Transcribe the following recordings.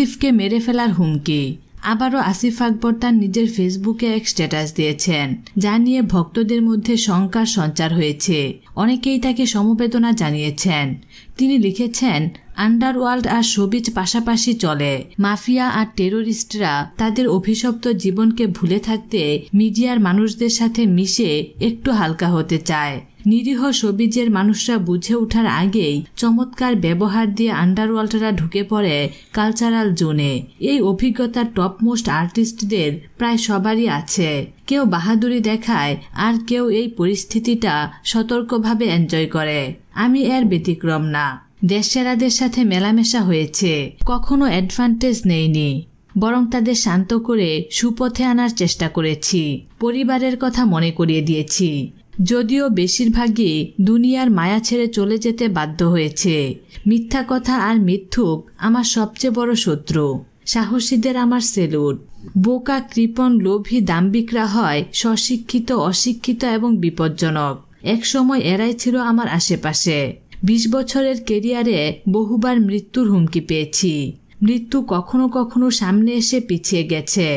আসিফকে মেরে ফেলার হুমকি আবারও আসিফ আকবর তার নিজের ফেসবুকে এক স্ট্যাটাস দিয়েছেন যা নিয়ে ভক্তদের মধ্যে শঙ্কার সঞ্চার হয়েছে অনেকেই তাকে সমবেদনা জানিয়েছেন তিনি লিখেছেন আন্ডারওয়ার্ল্ড আর সবিজ পাশাপাশি চলে মাফিয়া আর টেরোরিস্টরা তাদের অভিশপ্ত জীবনকে ভুলে থাকতে মিডিয়ার মানুষদের সাথে মিশে একটু হালকা হতে চায় নিরীহ সবিজের মানুষরা বুঝে ওঠার আগেই চমৎকার ব্যবহার দিয়ে আন্ডারওয়ার্ল্ডরা ঢুকে পড়ে কালচারাল জোনে এই অভিজ্ঞতা টপ মোস্ট আর্টিস্টদের প্রায় সবারই আছে কেউ বাহাদুরি দেখায় আর কেউ এই পরিস্থিতিটা সতর্কভাবে এনজয় করে আমি এর ব্যতিক্রম না দেশসেরাদের সাথে মেলামেশা হয়েছে কখনো অ্যাডভান্টেজ নেইনি বরং তাদের শান্ত করে সুপথে আনার চেষ্টা করেছি পরিবারের কথা মনে করিয়ে দিয়েছি যদিও বেশিরভাগই দুনিয়ার মায়া ছেড়ে চলে যেতে বাধ্য হয়েছে মিথ্যা কথা আর মিথ্যুক আমার সবচেয়ে বড় শত্রু সাহসীদের আমার সেলুট বোকা কৃপন লোভী দাম্বিকরা হয় স্বশিক্ষিত অশিক্ষিত এবং বিপজ্জনক একসময় এরাই ছিল আমার আশেপাশে বিশ বছরের কেরিয়ারে বহুবার মৃত্যুর হুমকি পেয়েছি মৃত্যু কখনো কখনো সামনে এসে পিছিয়ে গেছে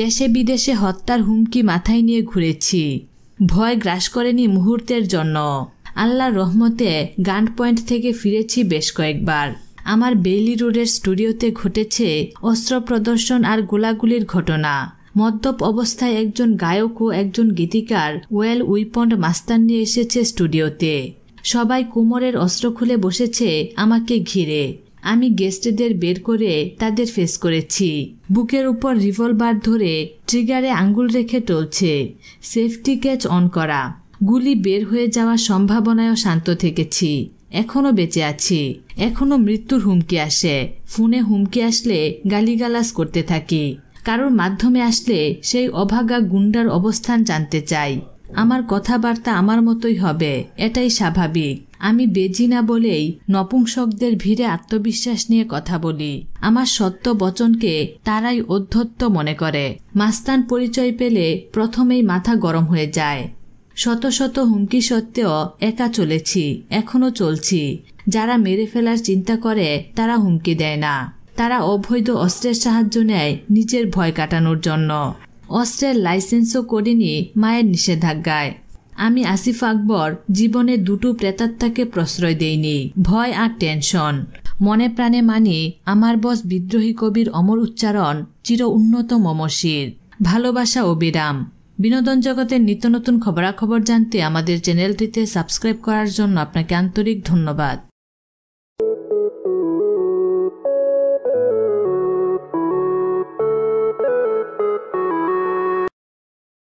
দেশে বিদেশে হত্যার হুমকি মাথায় নিয়ে ঘুরেছি ভয় গ্রাস করেনি মুহূর্তের জন্য আল্লাহর রহমতে গান পয়েন্ট থেকে ফিরেছি বেশ কয়েকবার আমার বেইলি রোডের স্টুডিওতে ঘটেছে অস্ত্র প্রদর্শন আর গোলাগুলির ঘটনা মদ্যপ অবস্থায় একজন গায়ক ও একজন গীতিকার ওয়েল উইপন্ড মাস্টার নিয়ে এসেছে স্টুডিওতে সবাই কোমরের অস্ত্র খুলে বসেছে আমাকে ঘিরে আমি গেস্টদের বের করে তাদের ফেস করেছি বুকের উপর রিভলভার ধরে ট্রিগারে আঙ্গুল রেখে টলছে সেফটি ক্যাচ অন করা গুলি বের হয়ে যাওয়ার সম্ভাবনায়ও শান্ত থেকেছি এখনও বেঁচে আছি এখনও মৃত্যুর হুমকি আসে ফোনে হুমকি আসলে গালিগালাস করতে থাকি কারোর মাধ্যমে আসলে সেই অভাগা গুন্ডার অবস্থান জানতে চাই আমার কথাবার্তা আমার মতোই হবে এটাই স্বাভাবিক আমি বেজি না বলেই নপুংসকদের ভিড়ে আত্মবিশ্বাস নিয়ে কথা বলি আমার সত্য বচনকে তারাই অধ্যত্ত মনে করে মাস্তান পরিচয় পেলে প্রথমেই মাথা গরম হয়ে যায় শত শত হুমকি সত্ত্বেও একা চলেছি এখনও চলছি যারা মেরে ফেলার চিন্তা করে তারা হুমকি দেয় না তারা অবৈধ অস্ত্রের সাহায্য নেয় নিজের ভয় কাটানোর জন্য অস্ত্রের লাইসেন্সও করিনি মায়ের নিষেধাজ্ঞায় আমি আসিফ আকবর জীবনে দুটো প্রেতাত্মাকে প্রশ্রয় দেইনি ভয় আর টেনশন মনে প্রাণে মানি আমার বস বিদ্রোহী কবির অমর উচ্চারণ চির উন্নত মমশির ভালোবাসা ও বিরাম বিনোদন জগতের নিত্য নতুন খবরাখবর জানতে আমাদের চ্যানেলটিতে সাবস্ক্রাইব করার জন্য আপনাকে আন্তরিক ধন্যবাদ